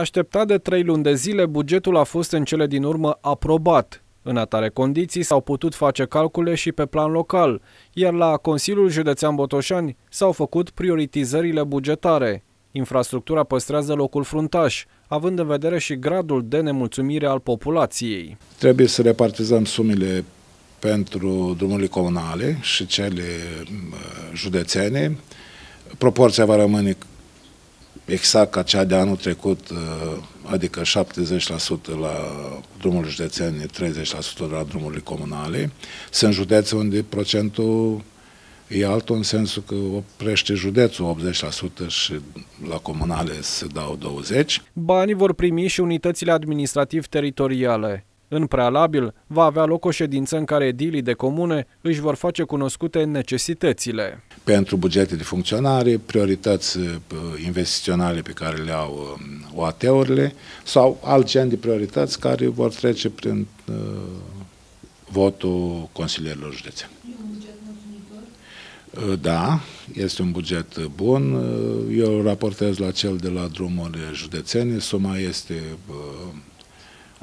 Așteptat de trei luni de zile, bugetul a fost în cele din urmă aprobat. În atare condiții s-au putut face calcule și pe plan local, iar la Consiliul Județean Botoșani s-au făcut prioritizările bugetare. Infrastructura păstrează locul fruntaș, având în vedere și gradul de nemulțumire al populației. Trebuie să repartizăm sumele pentru drumurile comunale și cele județene. Proporția va rămâne exact ca cea de anul trecut, uh, adică 70% la drumurile județene, 30% la drumurile comunale. Sunt județe unde procentul e altul în sensul că oprește județul 80% și la comunale se dau 20%. Banii vor primi și unitățile administrativ-teritoriale. În prealabil, va avea loc o ședință în care edilii de comune își vor face cunoscute necesitățile. Pentru bugete de funcționare, priorități uh, investiționale pe care le au um, OAT-urile sau alt gen de priorități care vor trece prin uh, votul consilierilor județeani. Uh, da, este un buget bun. Uh, eu raportez la cel de la drumurile județene. Suma este uh,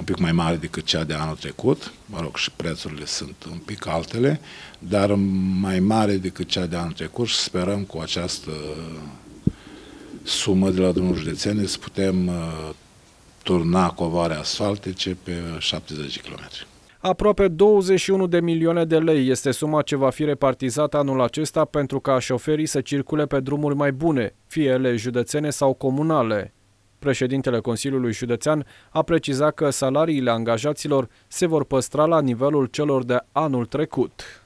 un pic mai mare decât cea de anul trecut, mă rog, și prețurile sunt un pic altele, dar mai mare decât cea de anul trecut și sperăm cu această sumă de la drumul județene să putem uh, turna covoare asfaltice pe 70 km. Aproape 21 de milioane de lei este suma ce va fi repartizată anul acesta pentru ca șoferii să circule pe drumuri mai bune, fie ele județene sau comunale. Președintele Consiliului Județean a precizat că salariile angajaților se vor păstra la nivelul celor de anul trecut.